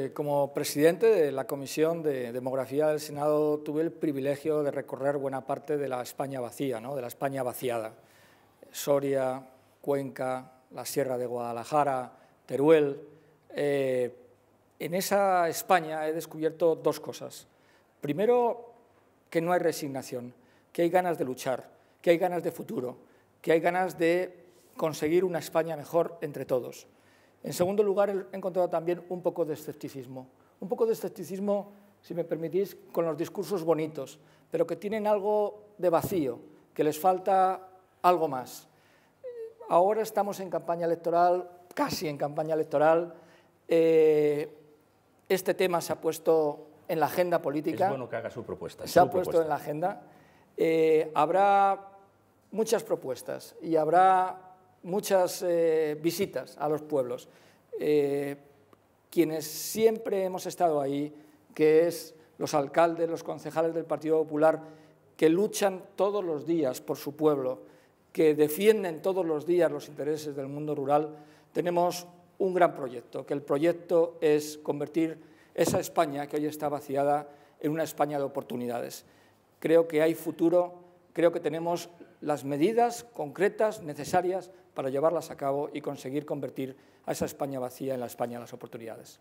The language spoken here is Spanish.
Este, como presidente de la Comisión de Demografía del Senado tuve el privilegio de recorrer buena parte de la España vacía, de la España vaciada. Soria, Cuenca, la Sierra de Guadalajara, Teruel. Eh, en esa España he descubierto dos cosas. Primero, que no hay resignación, que hay ganas de luchar, que hay ganas de futuro, que hay ganas de conseguir una España mejor entre todos. En segundo lugar, he encontrado también un poco de escepticismo. Un poco de escepticismo, si me permitís, con los discursos bonitos, pero que tienen algo de vacío, que les falta algo más. Ahora estamos en campaña electoral, casi en campaña electoral. Eh, este tema se ha puesto en la agenda política. Es bueno que haga su propuesta. Se ha puesto en la agenda. Eh, habrá muchas propuestas y habrá muchas eh, visitas a los pueblos. Eh, quienes siempre hemos estado ahí, que es los alcaldes, los concejales del Partido Popular, que luchan todos los días por su pueblo, que defienden todos los días los intereses del mundo rural, tenemos un gran proyecto, que el proyecto es convertir esa España que hoy está vaciada en una España de oportunidades. Creo que hay futuro creo que tenemos las medidas concretas necesarias para llevarlas a cabo y conseguir convertir a esa España vacía en la España de las oportunidades.